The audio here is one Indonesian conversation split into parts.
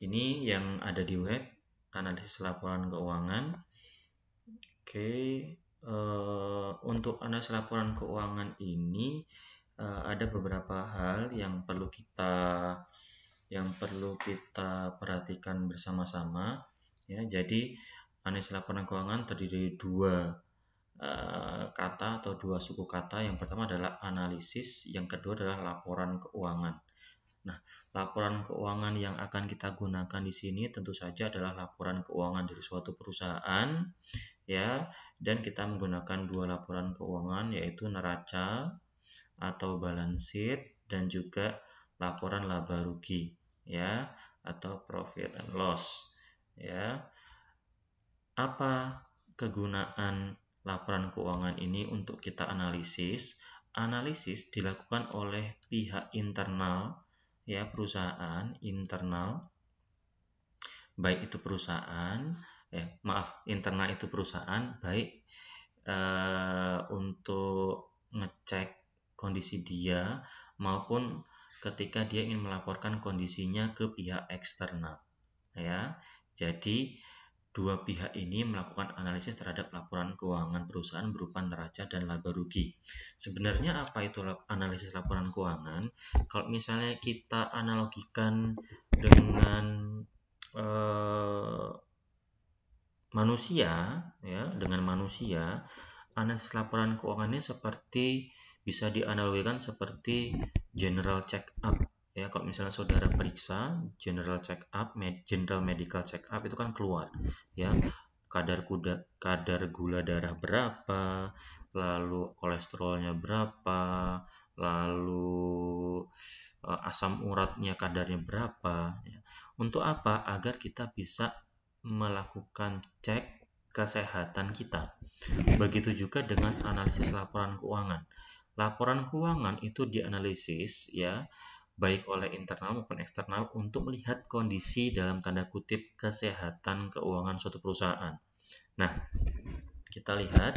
Ini yang ada di web, analisis laporan keuangan. Oke, uh, untuk analisis laporan keuangan ini uh, ada beberapa hal yang perlu kita yang perlu kita perhatikan bersama-sama ya. Jadi analisis laporan keuangan terdiri dari dua eh, kata atau dua suku kata. Yang pertama adalah analisis, yang kedua adalah laporan keuangan. Nah, laporan keuangan yang akan kita gunakan di sini tentu saja adalah laporan keuangan dari suatu perusahaan ya dan kita menggunakan dua laporan keuangan yaitu neraca atau balance sheet dan juga laporan laba rugi ya atau profit and loss ya. Apa kegunaan laporan keuangan ini untuk kita analisis? Analisis dilakukan oleh pihak internal ya perusahaan internal baik itu perusahaan ya maaf internal itu perusahaan baik eh, untuk ngecek kondisi dia maupun ketika dia ingin melaporkan kondisinya ke pihak eksternal ya jadi Dua pihak ini melakukan analisis terhadap laporan keuangan perusahaan berupa neraca dan laba rugi. Sebenarnya apa itu analisis laporan keuangan? Kalau misalnya kita analogikan dengan eh, manusia, ya, dengan manusia, analisis laporan keuangannya seperti bisa dianalogikan seperti general check up ya kalau misalnya saudara periksa general check up med, general medical check up itu kan keluar ya iya. kadar kuda kadar gula darah berapa lalu kolesterolnya berapa lalu e, asam uratnya kadarnya berapa ya. untuk apa agar kita bisa melakukan cek kesehatan kita begitu juga dengan analisis laporan keuangan laporan keuangan itu dianalisis ya baik oleh internal maupun eksternal untuk melihat kondisi dalam tanda kutip kesehatan keuangan suatu perusahaan. Nah, kita lihat,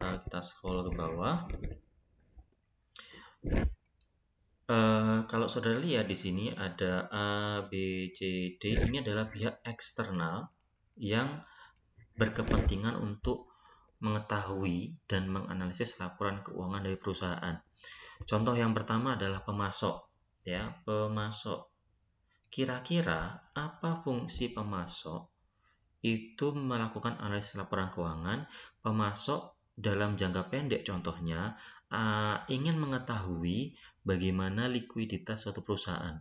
eh, kita scroll ke bawah. Uh, kalau saudara lihat di sini ada A, B, C, D. Ini adalah pihak eksternal yang berkepentingan untuk mengetahui dan menganalisis laporan keuangan dari perusahaan. Contoh yang pertama adalah pemasok ya pemasok. Kira-kira apa fungsi pemasok itu melakukan analisis laporan keuangan pemasok dalam jangka pendek contohnya uh, ingin mengetahui bagaimana likuiditas suatu perusahaan.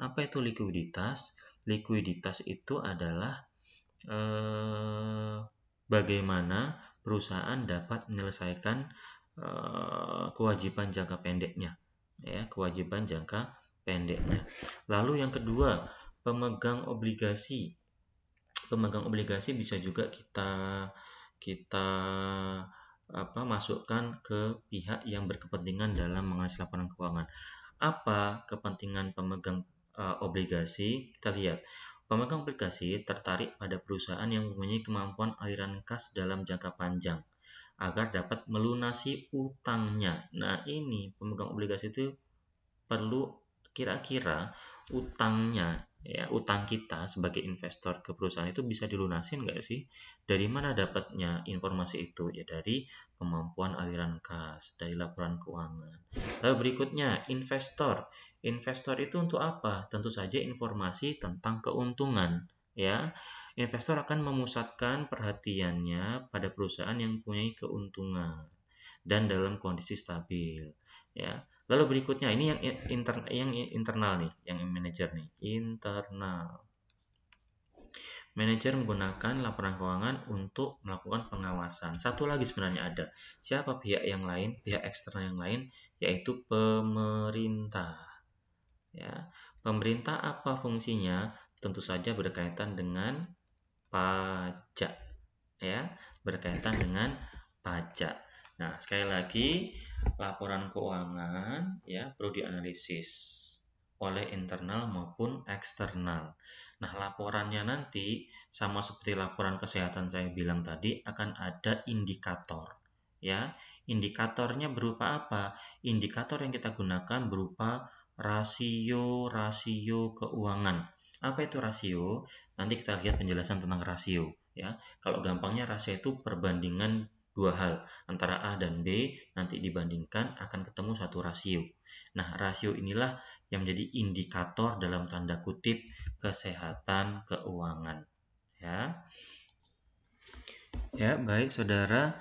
Apa itu likuiditas? Likuiditas itu adalah uh, bagaimana perusahaan dapat menyelesaikan uh, kewajiban jangka pendeknya, ya kewajiban jangka pendeknya. Lalu yang kedua, pemegang obligasi. Pemegang obligasi bisa juga kita kita apa masukkan ke pihak yang berkepentingan dalam menghasilkan laporan keuangan. Apa kepentingan pemegang uh, obligasi? Kita lihat. Pemegang obligasi tertarik pada perusahaan yang mempunyai kemampuan aliran kas dalam jangka panjang agar dapat melunasi utangnya. Nah, ini pemegang obligasi itu perlu kira-kira utangnya ya utang kita sebagai investor ke perusahaan itu bisa dilunasin nggak sih? Dari mana dapatnya informasi itu? Ya dari kemampuan aliran kas, dari laporan keuangan. Lalu berikutnya investor. Investor itu untuk apa? Tentu saja informasi tentang keuntungan ya. Investor akan memusatkan perhatiannya pada perusahaan yang punya keuntungan dan dalam kondisi stabil ya. Lalu berikutnya ini yang inter, yang internal nih, yang manajer nih, internal. Manajer menggunakan laporan keuangan untuk melakukan pengawasan. Satu lagi sebenarnya ada. Siapa pihak yang lain? Pihak eksternal yang lain yaitu pemerintah. Ya. Pemerintah apa fungsinya? Tentu saja berkaitan dengan pajak. Ya, berkaitan dengan pajak. Nah, sekali lagi laporan keuangan ya perlu dianalisis oleh internal maupun eksternal. Nah, laporannya nanti sama seperti laporan kesehatan saya bilang tadi akan ada indikator ya. Indikatornya berupa apa? Indikator yang kita gunakan berupa rasio-rasio keuangan. Apa itu rasio? Nanti kita lihat penjelasan tentang rasio ya. Kalau gampangnya rasio itu perbandingan dua hal antara A dan B nanti dibandingkan akan ketemu satu rasio. Nah, rasio inilah yang menjadi indikator dalam tanda kutip kesehatan keuangan. Ya. Ya, baik Saudara,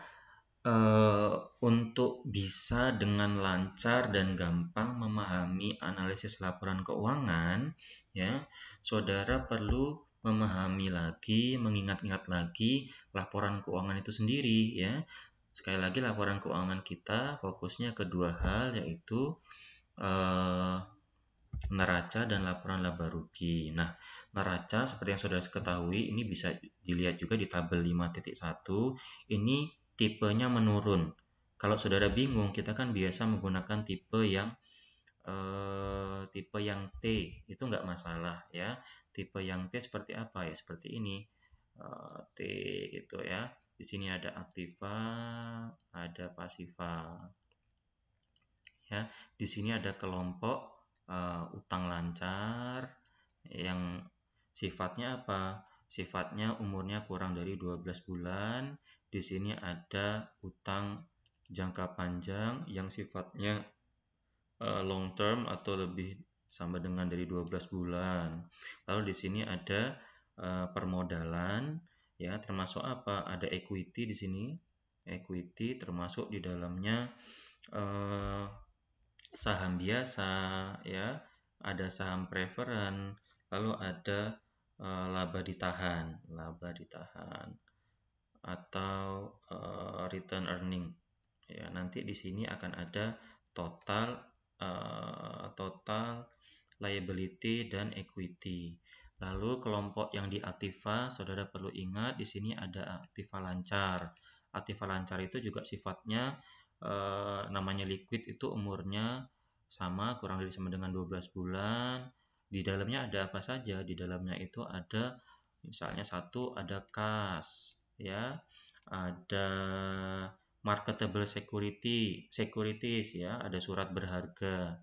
eh, untuk bisa dengan lancar dan gampang memahami analisis laporan keuangan, ya, Saudara perlu memahami lagi, mengingat-ingat lagi laporan keuangan itu sendiri ya. Sekali lagi laporan keuangan kita fokusnya kedua hal yaitu eh, neraca dan laporan laba rugi. Nah, neraca seperti yang sudah ketahui ini bisa dilihat juga di tabel 5.1. Ini tipenya menurun. Kalau saudara bingung, kita kan biasa menggunakan tipe yang eh, tipe yang T itu nggak masalah ya tipe yang T seperti apa ya seperti ini eh, T gitu ya di sini ada aktiva ada pasiva ya di sini ada kelompok eh, utang lancar yang sifatnya apa sifatnya umurnya kurang dari 12 bulan di sini ada utang jangka panjang yang sifatnya uh, long term atau lebih sama dengan dari 12 bulan. Lalu di sini ada uh, permodalan ya termasuk apa? Ada equity di sini. Equity termasuk di dalamnya uh, saham biasa ya, ada saham preferen, lalu ada uh, laba ditahan, laba ditahan atau uh, return earning. Ya, nanti di sini akan ada total total eh, liability dan equity. Lalu kelompok yang di aktiva, saudara perlu ingat di sini ada aktiva lancar. Aktiva lancar itu juga sifatnya eh, namanya liquid itu umurnya sama kurang lebih sama dengan 12 bulan. Di dalamnya ada apa saja? Di dalamnya itu ada misalnya satu ada kas, ya. Ada marketable security, securities ya, ada surat berharga.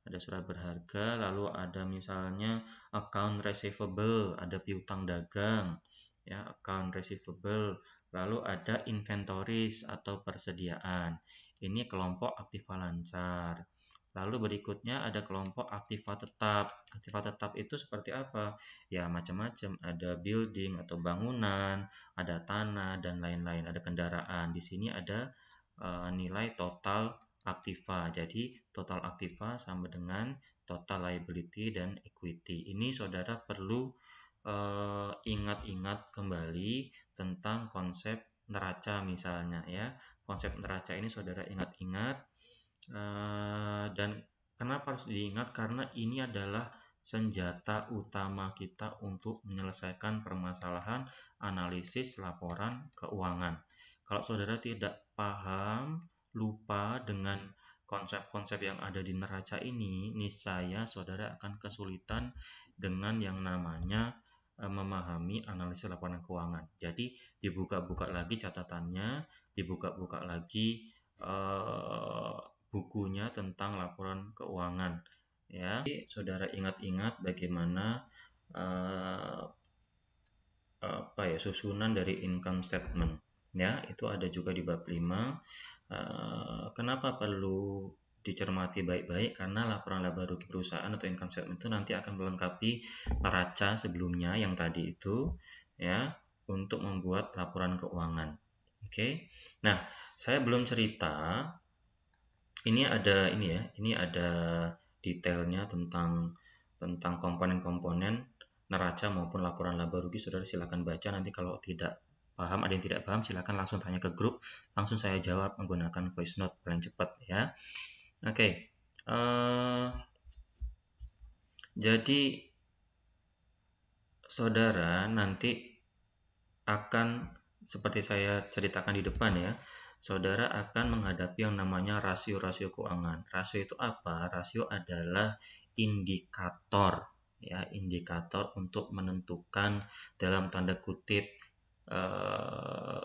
Ada surat berharga, lalu ada misalnya account receivable, ada piutang dagang, ya, account receivable, lalu ada inventories atau persediaan. Ini kelompok aktiva lancar. Lalu berikutnya ada kelompok aktiva tetap. Aktiva tetap itu seperti apa? Ya macam-macam. Ada building atau bangunan, ada tanah dan lain-lain. Ada kendaraan. Di sini ada e, nilai total aktiva. Jadi total aktiva sama dengan total liability dan equity. Ini saudara perlu eh, ingat-ingat e, ingat -ingat kembali tentang konsep neraca misalnya ya. Konsep neraca ini saudara ingat-ingat Eh, dan kenapa harus diingat? Karena ini adalah senjata utama kita untuk menyelesaikan permasalahan analisis laporan keuangan. Kalau saudara tidak paham, lupa dengan konsep-konsep yang ada di neraca ini, niscaya saudara akan kesulitan dengan yang namanya eh, memahami analisis laporan keuangan. Jadi dibuka-buka lagi catatannya, dibuka-buka lagi eh, bukunya tentang laporan keuangan ya. Jadi, saudara ingat-ingat bagaimana uh, apa ya susunan dari income statement ya itu ada juga di bab 5 uh, eh, kenapa perlu dicermati baik-baik karena laporan laba rugi perusahaan atau income statement itu nanti akan melengkapi neraca sebelumnya yang tadi itu ya untuk membuat laporan keuangan oke okay? nah saya belum cerita ini ada ini ya, ini ada detailnya tentang tentang komponen-komponen neraca maupun laporan laba rugi. Saudara silakan baca nanti kalau tidak paham, ada yang tidak paham silakan langsung tanya ke grup, langsung saya jawab menggunakan voice note paling cepat ya. Oke. Okay. Uh, eh, jadi saudara nanti akan seperti saya ceritakan di depan ya saudara akan menghadapi yang namanya rasio-rasio keuangan. Rasio itu apa? Rasio adalah indikator ya, indikator untuk menentukan dalam tanda kutip eh,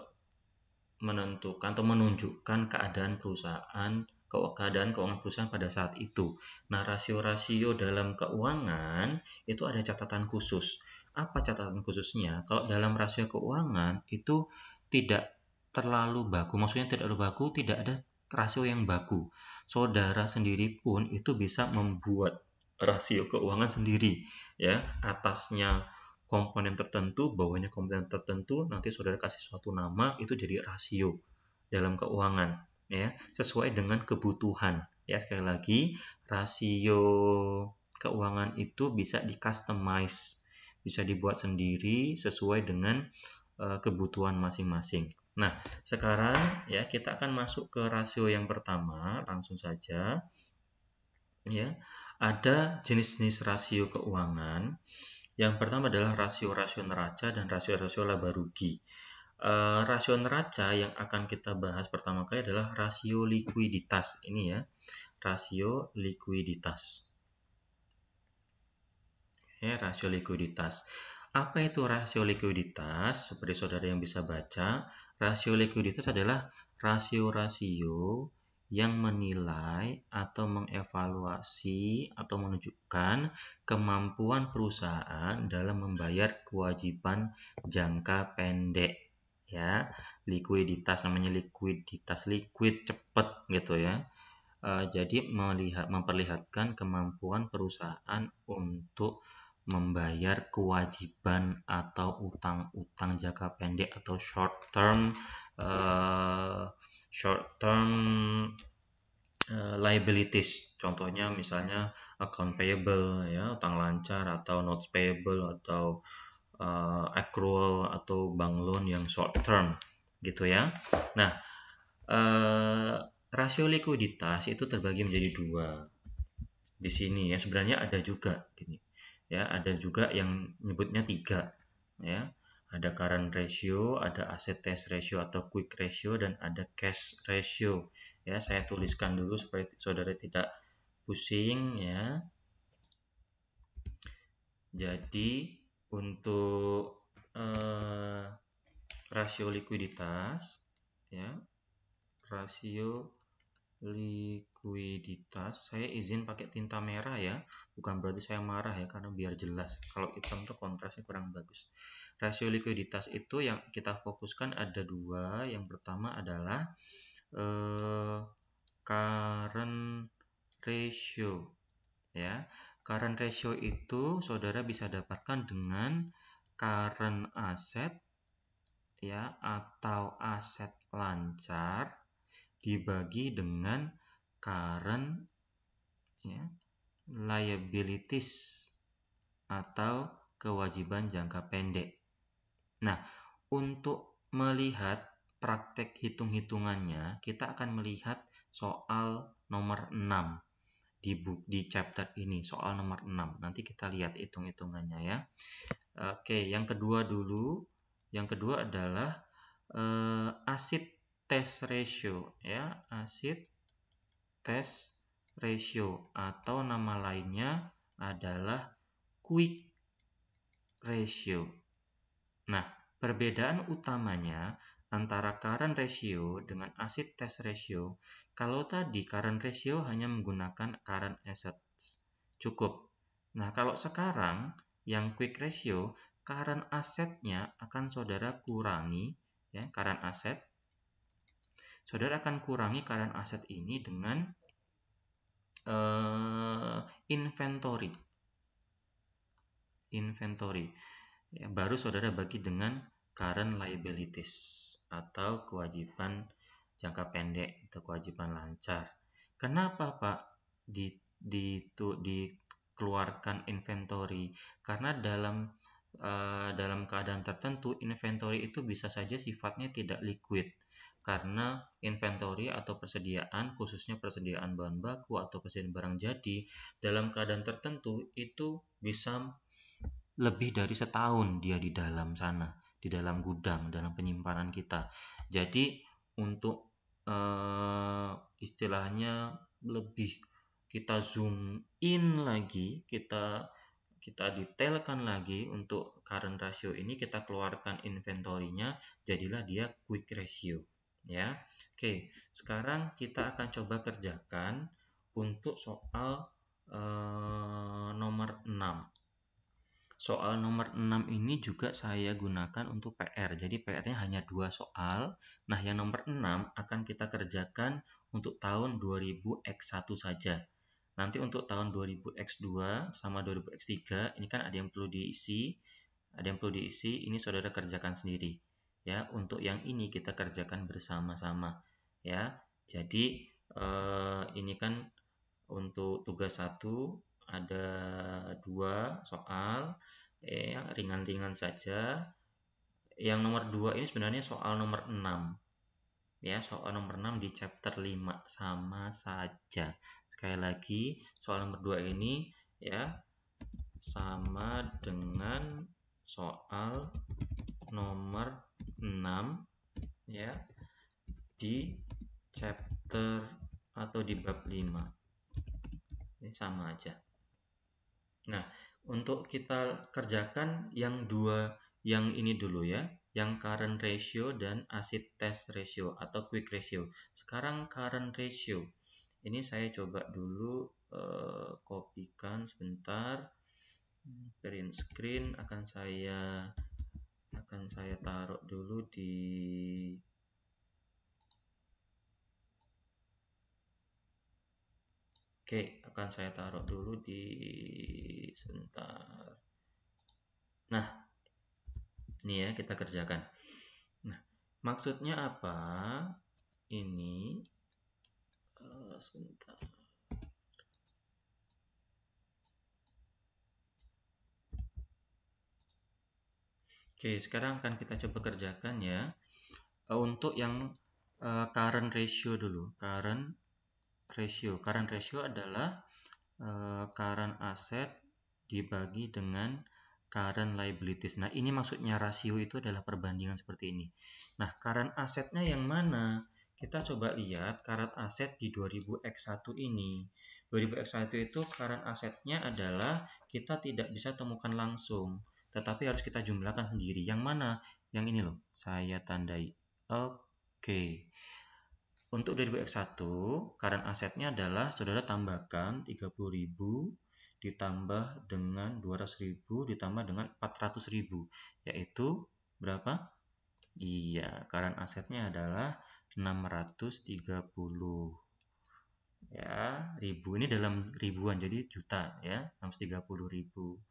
menentukan atau menunjukkan keadaan perusahaan keadaan keuangan perusahaan pada saat itu. Nah, rasio-rasio dalam keuangan itu ada catatan khusus. Apa catatan khususnya? Kalau dalam rasio keuangan itu tidak terlalu baku maksudnya tidak terlalu baku tidak ada rasio yang baku saudara sendiri pun itu bisa membuat rasio keuangan sendiri ya atasnya komponen tertentu bawahnya komponen tertentu nanti saudara kasih suatu nama itu jadi rasio dalam keuangan ya sesuai dengan kebutuhan ya sekali lagi rasio keuangan itu bisa di customize bisa dibuat sendiri sesuai dengan eh, kebutuhan masing-masing Nah, sekarang ya kita akan masuk ke rasio yang pertama, langsung saja. Ya, ada jenis-jenis rasio keuangan. Yang pertama adalah rasio-rasio neraca dan rasio-rasio laba rugi. E, rasio neraca yang akan kita bahas pertama kali adalah rasio likuiditas. Ini ya, rasio likuiditas. Ya, rasio likuiditas. Apa itu rasio likuiditas? Seperti saudara yang bisa baca, Rasio likuiditas adalah rasio-rasio yang menilai atau mengevaluasi atau menunjukkan kemampuan perusahaan dalam membayar kewajiban jangka pendek ya likuiditas namanya likuiditas liquid cepet gitu ya e, jadi melihat memperlihatkan kemampuan perusahaan untuk membayar kewajiban atau utang-utang jangka pendek atau short term uh, short term uh, liabilities contohnya misalnya account payable ya utang lancar atau notes payable atau uh, accrual atau bank loan yang short term gitu ya nah uh, rasio likuiditas itu terbagi menjadi dua di sini ya sebenarnya ada juga ini ya ada juga yang nyebutnya tiga ya ada current ratio ada asset test ratio atau quick ratio dan ada cash ratio ya saya tuliskan dulu supaya saudara tidak pusing ya jadi untuk eh, rasio likuiditas ya rasio likuiditas saya izin pakai tinta merah ya bukan berarti saya marah ya karena biar jelas kalau hitam tuh kontrasnya kurang bagus rasio likuiditas itu yang kita fokuskan ada dua yang pertama adalah eh, current ratio ya current ratio itu saudara bisa dapatkan dengan current asset ya atau aset lancar dibagi dengan current ya, liabilities atau kewajiban jangka pendek. Nah, untuk melihat praktek hitung-hitungannya, kita akan melihat soal nomor 6 di book di chapter ini, soal nomor 6. Nanti kita lihat hitung-hitungannya ya. Oke, yang kedua dulu. Yang kedua adalah eh, asid test ratio ya acid test ratio atau nama lainnya adalah quick ratio. Nah, perbedaan utamanya antara current ratio dengan acid test ratio, kalau tadi current ratio hanya menggunakan current assets, cukup. Nah, kalau sekarang yang quick ratio, current asetnya akan saudara kurangi, ya, current asset saudara akan kurangi current aset ini dengan uh, inventory. Inventory. Ya, baru saudara bagi dengan current liabilities atau kewajiban jangka pendek atau kewajiban lancar. Kenapa Pak di, di, tu, dikeluarkan inventory? Karena dalam uh, dalam keadaan tertentu inventory itu bisa saja sifatnya tidak liquid karena inventory atau persediaan, khususnya persediaan bahan baku atau persediaan barang jadi, dalam keadaan tertentu itu bisa lebih dari setahun dia di dalam sana, di dalam gudang, dalam penyimpanan kita. Jadi untuk uh, istilahnya lebih kita zoom in lagi, kita kita detailkan lagi untuk current ratio ini kita keluarkan inventorinya jadilah dia quick ratio ya. Oke, sekarang kita akan coba kerjakan untuk soal eh, nomor 6. Soal nomor 6 ini juga saya gunakan untuk PR. Jadi PR-nya hanya dua soal. Nah, yang nomor 6 akan kita kerjakan untuk tahun 2000X1 saja. Nanti untuk tahun 2000X2 sama 2000X3 ini kan ada yang perlu diisi, ada yang perlu diisi, ini saudara kerjakan sendiri ya untuk yang ini kita kerjakan bersama-sama ya jadi eh, ini kan untuk tugas satu ada dua soal eh, ringan-ringan saja yang nomor dua ini sebenarnya soal nomor enam. ya soal nomor enam di chapter lima sama saja sekali lagi soal nomor dua ini ya sama dengan soal nomor 6 ya di chapter atau di bab 5. Ini sama aja. Nah, untuk kita kerjakan yang dua yang ini dulu ya, yang current ratio dan acid test ratio atau quick ratio. Sekarang current ratio. Ini saya coba dulu kopikan eh, kopikan sebentar. Print screen akan saya akan saya taruh dulu di Oke, akan saya taruh dulu di sebentar. Nah, ini ya kita kerjakan. Nah, maksudnya apa? Ini uh, sebentar. Oke, sekarang akan kita coba kerjakan ya. Eh, untuk yang eh, current ratio dulu. Current ratio. Current ratio adalah eh, current asset dibagi dengan current liabilities. Nah, ini maksudnya rasio itu adalah perbandingan seperti ini. Nah, current asetnya yang mana? Kita coba lihat current asset di 2000X1 ini. 2000X1 itu current asetnya adalah kita tidak bisa temukan langsung tetapi harus kita jumlahkan sendiri. Yang mana? Yang ini loh, saya tandai. Oke. Untuk dari x 1 current asetnya adalah saudara tambahkan 30.000 ditambah dengan 200.000 ditambah dengan 400.000, yaitu berapa? Iya, current asetnya adalah 630. Ya, ribu ini dalam ribuan jadi juta ya, 630 ribu.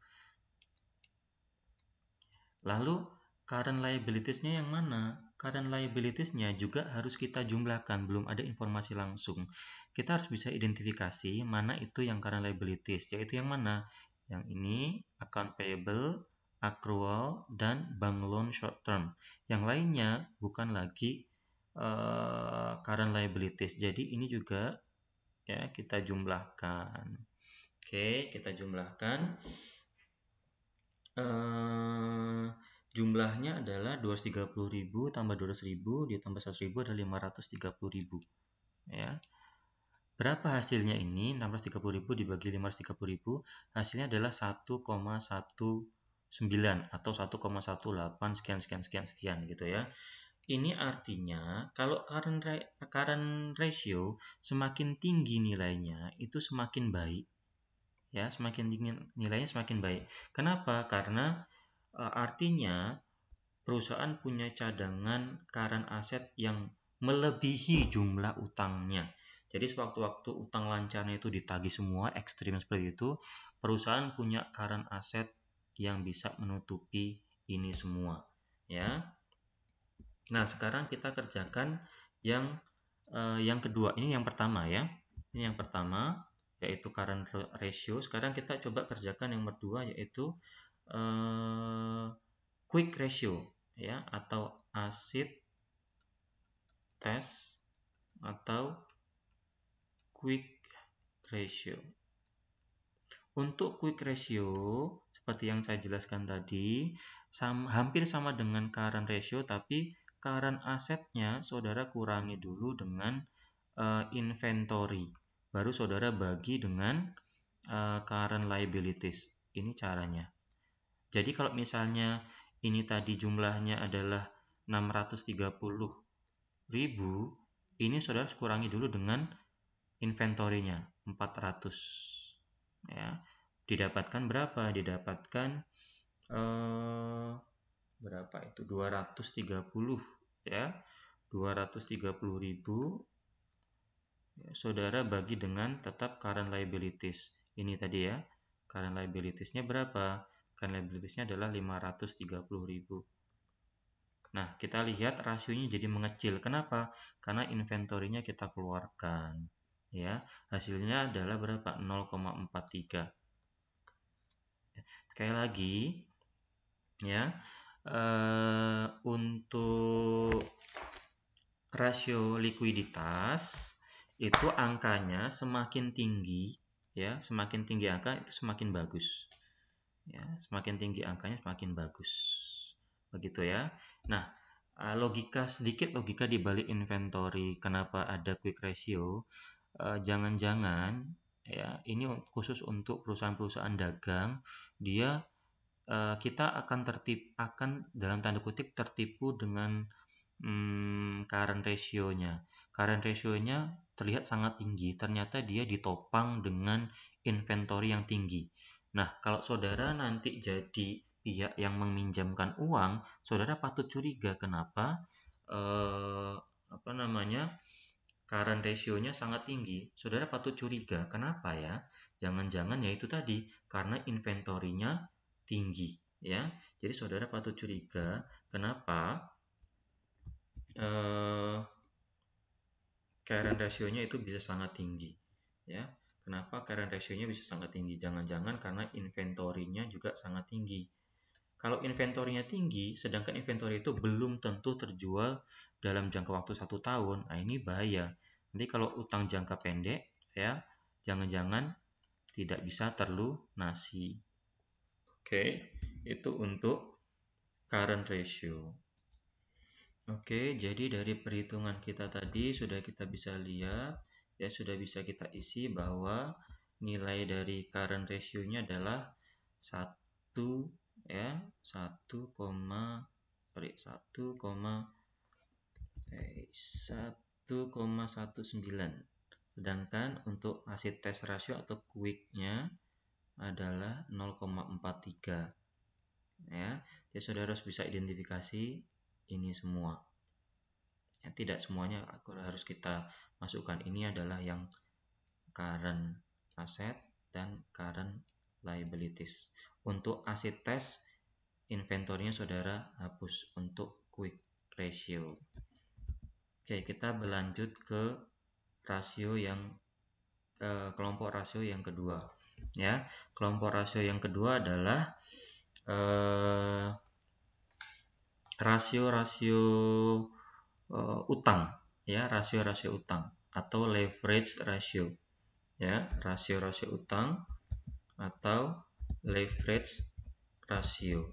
Lalu current liabilities-nya yang mana? Current liabilities-nya juga harus kita jumlahkan, belum ada informasi langsung. Kita harus bisa identifikasi mana itu yang current liabilities, yaitu yang mana? Yang ini account payable, accrual, dan bank loan short term. Yang lainnya bukan lagi uh, eh, current liabilities. Jadi ini juga ya kita jumlahkan. Oke, kita jumlahkan eh, jumlahnya adalah 230.000 tambah 200.000 ditambah 100.000 adalah 530.000 ya Berapa hasilnya ini? 630.000 dibagi 530.000 hasilnya adalah 1,19 atau 1,18 sekian sekian sekian sekian gitu ya. Ini artinya kalau current, current ratio semakin tinggi nilainya itu semakin baik ya semakin dingin nilainya semakin baik. Kenapa? Karena e, artinya perusahaan punya cadangan current aset yang melebihi jumlah utangnya. Jadi sewaktu-waktu utang lancarnya itu ditagih semua, ekstrim seperti itu, perusahaan punya current aset yang bisa menutupi ini semua, ya. Nah, sekarang kita kerjakan yang eh, yang kedua. Ini yang pertama ya. Ini yang pertama, yaitu current ratio. Sekarang kita coba kerjakan yang kedua yaitu uh, quick ratio ya atau acid test atau quick ratio. Untuk quick ratio seperti yang saya jelaskan tadi sama, hampir sama dengan current ratio tapi current asetnya saudara kurangi dulu dengan uh, inventory baru saudara bagi dengan uh, current liabilities. Ini caranya. Jadi kalau misalnya ini tadi jumlahnya adalah 630 ribu, ini saudara kurangi dulu dengan inventorinya 400. Ya. Didapatkan berapa? Didapatkan eh, berapa itu? 230 ya. 230 ribu saudara bagi dengan tetap current liabilities. Ini tadi ya, current liabilitiesnya berapa? Current liabilitiesnya adalah 530.000. Nah, kita lihat rasionya jadi mengecil. Kenapa? Karena inventory-nya kita keluarkan. Ya, hasilnya adalah berapa? 0,43. Sekali lagi, ya, eh, untuk rasio likuiditas itu angkanya semakin tinggi ya semakin tinggi angka itu semakin bagus ya semakin tinggi angkanya semakin bagus begitu ya nah eh, logika sedikit logika di balik inventory kenapa ada quick ratio eh, jangan-jangan ya ini khusus untuk perusahaan-perusahaan dagang dia eh, kita akan tertip akan dalam tanda kutip tertipu dengan hmm, current ratio-nya current ratio-nya terlihat sangat tinggi, ternyata dia ditopang dengan inventory yang tinggi. Nah, kalau saudara nanti jadi pihak yang meminjamkan uang, saudara patut curiga kenapa eh, apa namanya? current ratio-nya sangat tinggi, saudara patut curiga. Kenapa ya? Jangan-jangan ya itu tadi karena inventorinya tinggi ya. Jadi saudara patut curiga. Kenapa? Eh, current ratio-nya itu bisa sangat tinggi ya. Kenapa current ratio-nya bisa sangat tinggi? Jangan-jangan karena inventory-nya juga sangat tinggi. Kalau inventory-nya tinggi, sedangkan inventory itu belum tentu terjual dalam jangka waktu satu tahun, nah ini bahaya. Nanti kalau utang jangka pendek, ya jangan-jangan tidak bisa terlunasi. Oke, okay. itu untuk current ratio. Oke, jadi dari perhitungan kita tadi sudah kita bisa lihat, ya sudah bisa kita isi bahwa nilai dari current ratio-nya adalah 1 ya, 1, sorry, 1, eh, 1,19. Sedangkan untuk acid test ratio atau quick-nya adalah 0,43. Ya, jadi saudara harus bisa identifikasi ini semua. Ya, tidak semuanya harus kita masukkan. Ini adalah yang current asset dan current liabilities. Untuk asset test, inventornya saudara hapus untuk quick ratio. Oke, kita berlanjut ke rasio yang eh, kelompok rasio yang kedua. Ya, kelompok rasio yang kedua adalah eh, rasio-rasio uh, utang ya rasio-rasio utang atau leverage ratio ya rasio-rasio utang atau leverage ratio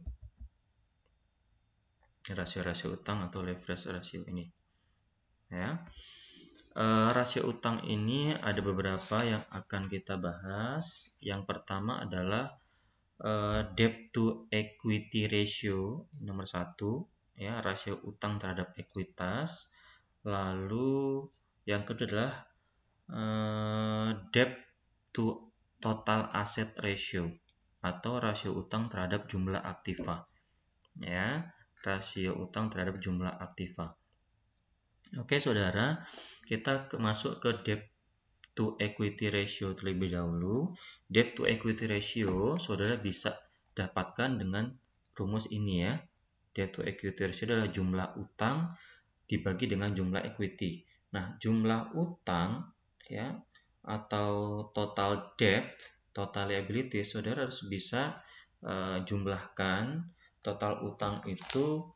rasio-rasio utang atau leverage ratio ini ya e, rasio utang ini ada beberapa yang akan kita bahas yang pertama adalah e, debt to equity ratio nomor satu ya rasio utang terhadap ekuitas lalu yang kedua adalah eh, debt to total asset ratio atau rasio utang terhadap jumlah aktiva ya rasio utang terhadap jumlah aktiva Oke saudara, kita masuk ke debt to equity ratio terlebih dahulu. Debt to equity ratio saudara bisa dapatkan dengan rumus ini ya debt to equity ratio adalah jumlah utang dibagi dengan jumlah equity. Nah, jumlah utang ya atau total debt, total liability, saudara harus bisa uh, jumlahkan total utang itu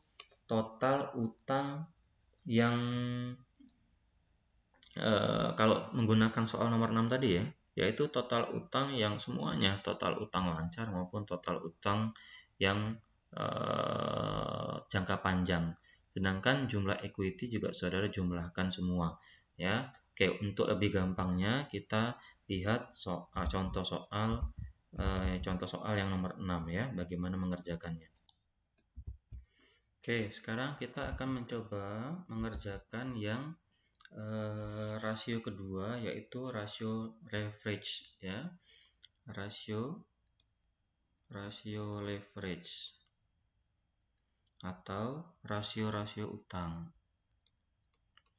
total utang yang uh, kalau menggunakan soal nomor 6 tadi ya, yaitu total utang yang semuanya, total utang lancar maupun total utang yang uh, jangka panjang. Sedangkan jumlah equity juga saudara jumlahkan semua, ya. Oke, untuk lebih gampangnya kita lihat soal, eh, contoh soal eh, contoh soal yang nomor 6 ya, bagaimana mengerjakannya. Oke, sekarang kita akan mencoba mengerjakan yang rasio kedua yaitu rasio leverage ya. Rasio rasio leverage atau rasio-rasio utang.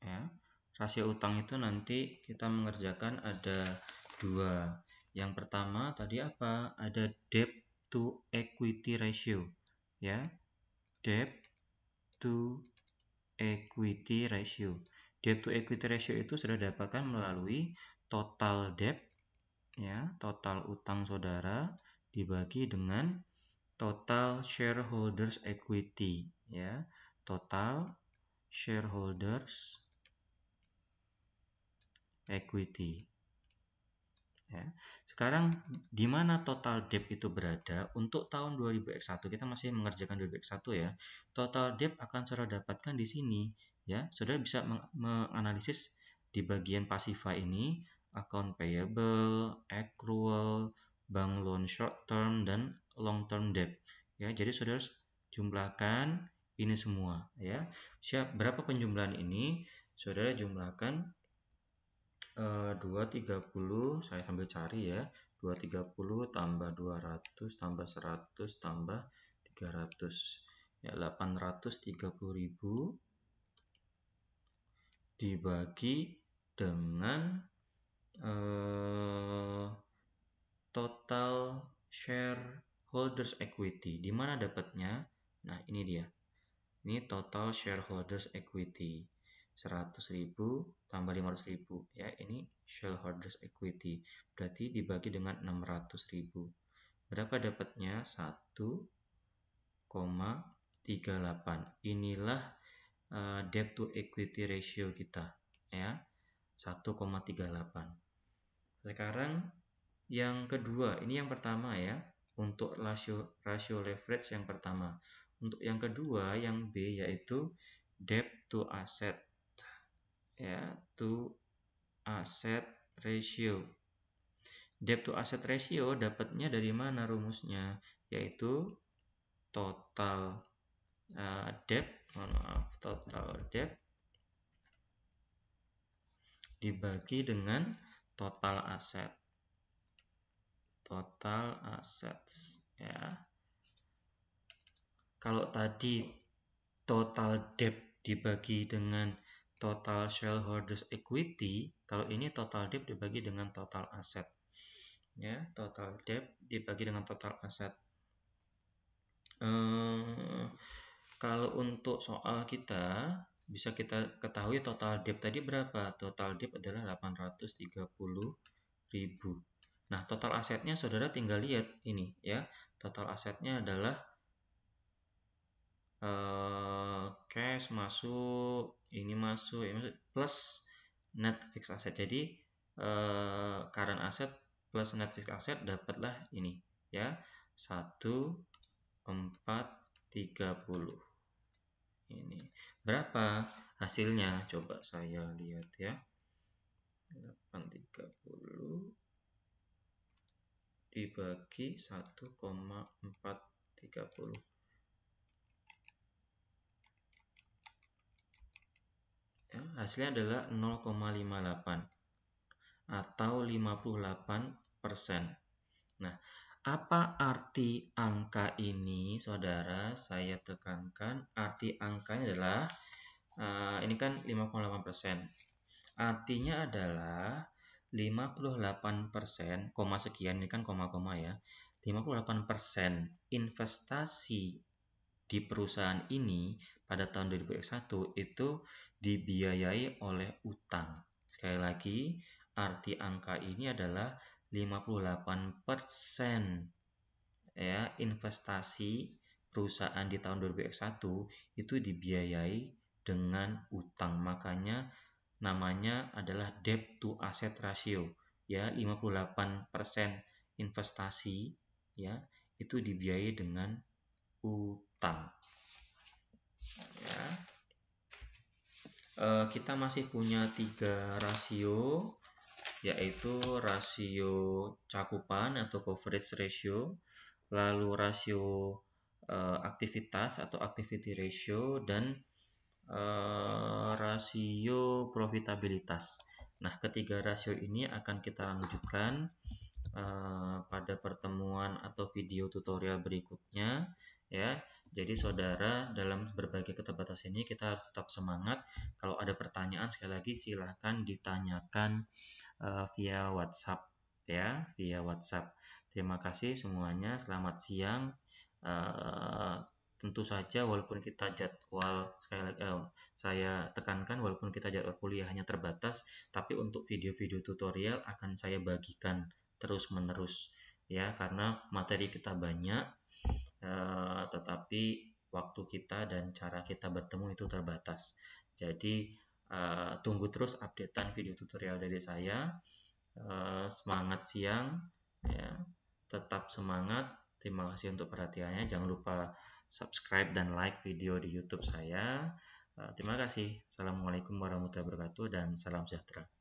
Ya, rasio utang itu nanti kita mengerjakan ada dua. Yang pertama tadi apa? Ada debt to equity ratio. Ya, debt to equity ratio. Debt to equity ratio itu sudah dapatkan melalui total debt, ya, total utang saudara dibagi dengan total shareholders equity ya total shareholders equity ya. Sekarang di mana total debt itu berada untuk tahun 2001 kita masih mengerjakan 2001 ya. Total debt akan saudara dapatkan di sini ya. Saudara bisa menganalisis di bagian pasifa ini account payable, accrual, bank loan short term dan long term debt ya jadi saudara jumlahkan ini semua ya siap berapa penjumlahan ini saudara jumlahkan eh, uh, 230 saya sambil cari ya 230 tambah 200 tambah 100 tambah 300 ya 830.000 dibagi dengan eh, total share Holders equity. Di mana dapatnya? Nah, ini dia. Ini total shareholders equity. 100.000 tambah 500.000 ya, ini shareholders equity. Berarti dibagi dengan 600.000. Berapa dapatnya? 1,38. Inilah uh, debt to equity ratio kita ya. 1,38. Sekarang yang kedua, ini yang pertama ya untuk rasio rasio leverage yang pertama. Untuk yang kedua yang B yaitu debt to asset ya to asset ratio. Debt to asset ratio dapatnya dari mana rumusnya? Yaitu total uh, debt, maaf, total debt dibagi dengan total aset total assets ya. Kalau tadi total debt dibagi dengan total shareholders equity, kalau ini total debt dibagi dengan total asset. Ya, total debt dibagi dengan total asset. Um, kalau untuk soal kita bisa kita ketahui total debt tadi berapa? Total debt adalah 830 ribu Nah, total asetnya saudara tinggal lihat ini ya. Total asetnya adalah uh, cash masuk, ini masuk, ini masuk plus net fixed asset. Jadi uh, current asset plus net fixed asset dapatlah ini ya. 1 4 30. Ini. Berapa hasilnya? Coba saya lihat ya. 830 dibagi 1,430. Ya, hasilnya adalah 0,58 atau 58 Nah, apa arti angka ini, saudara? Saya tekankan arti angkanya adalah uh, ini kan 5,8 Artinya adalah 58 persen, koma sekian ini kan koma-koma ya, 58 persen investasi di perusahaan ini pada tahun 2001 itu dibiayai oleh utang. Sekali lagi, arti angka ini adalah 58 persen ya investasi perusahaan di tahun 2001 itu dibiayai dengan utang. Makanya namanya adalah debt to asset ratio ya 58% investasi ya itu dibiayai dengan utang ya. e, kita masih punya tiga rasio yaitu rasio cakupan atau coverage ratio lalu rasio e, aktivitas atau activity ratio dan Eh, rasio profitabilitas. Nah, ketiga rasio ini akan kita lanjutkan eh, pada pertemuan atau video tutorial berikutnya ya. Jadi saudara dalam berbagai keterbatasan ini kita harus tetap semangat. Kalau ada pertanyaan sekali lagi silahkan ditanyakan uh, via WhatsApp ya, via WhatsApp. Terima kasih semuanya. Selamat siang. Uh, tentu saja walaupun kita jadwal sekali lagi eh, saya tekankan walaupun kita jadwal kuliahnya terbatas tapi untuk video-video tutorial akan saya bagikan terus menerus ya karena materi kita banyak eh, tetapi waktu kita dan cara kita bertemu itu terbatas jadi eh, tunggu terus updatean video tutorial dari saya eh, semangat siang ya tetap semangat terima kasih untuk perhatiannya jangan lupa subscribe dan like video di YouTube saya. Eh, terima kasih. Assalamualaikum warahmatullahi wabarakatuh dan salam sejahtera.